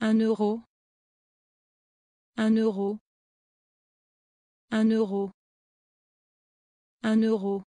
Un euro. Un euro. Un euro. Un euro.